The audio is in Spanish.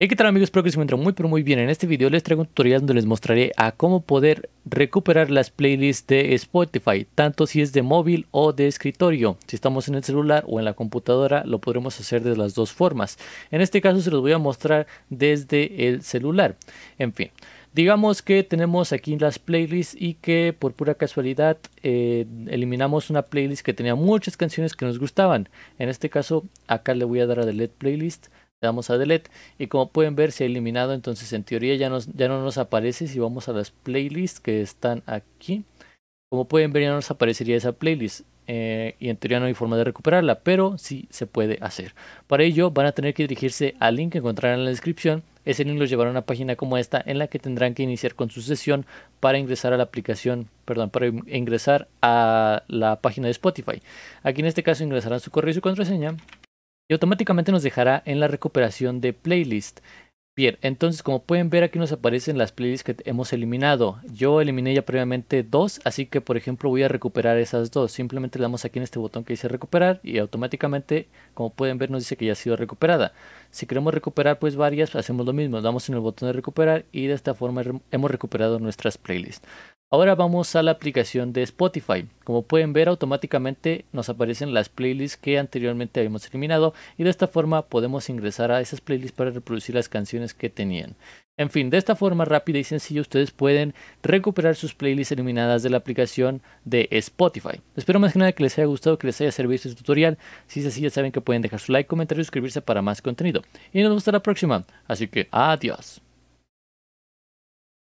¿qué tal amigos? Espero que se encuentren muy pero muy bien. En este video les traigo un tutorial donde les mostraré a cómo poder recuperar las playlists de Spotify, tanto si es de móvil o de escritorio. Si estamos en el celular o en la computadora lo podremos hacer de las dos formas. En este caso se los voy a mostrar desde el celular. En fin, digamos que tenemos aquí las playlists y que por pura casualidad eh, eliminamos una playlist que tenía muchas canciones que nos gustaban. En este caso acá le voy a dar a Delete Playlist le damos a delete y como pueden ver se ha eliminado entonces en teoría ya, ya no nos aparece si vamos a las playlists que están aquí como pueden ver ya no nos aparecería esa playlist eh, y en teoría no hay forma de recuperarla pero sí se puede hacer para ello van a tener que dirigirse al link que encontrarán en la descripción ese link los llevará a una página como esta en la que tendrán que iniciar con su sesión para ingresar a la aplicación, perdón, para ingresar a la página de Spotify. Aquí en este caso ingresarán su correo y su contraseña y automáticamente nos dejará en la recuperación de playlist. Bien, entonces como pueden ver aquí nos aparecen las playlists que hemos eliminado. Yo eliminé ya previamente dos, así que por ejemplo voy a recuperar esas dos. Simplemente le damos aquí en este botón que dice recuperar y automáticamente como pueden ver nos dice que ya ha sido recuperada. Si queremos recuperar pues varias hacemos lo mismo, damos en el botón de recuperar y de esta forma hemos recuperado nuestras playlists. Ahora vamos a la aplicación de Spotify. Como pueden ver automáticamente nos aparecen las playlists que anteriormente habíamos eliminado y de esta forma podemos ingresar a esas playlists para reproducir las canciones que tenían. En fin, de esta forma rápida y sencilla ustedes pueden recuperar sus playlists eliminadas de la aplicación de Spotify. Espero más que nada que les haya gustado, que les haya servido este tutorial. Si es así ya saben que pueden dejar su like, comentar y suscribirse para más contenido. Y nos vemos hasta la próxima. Así que adiós.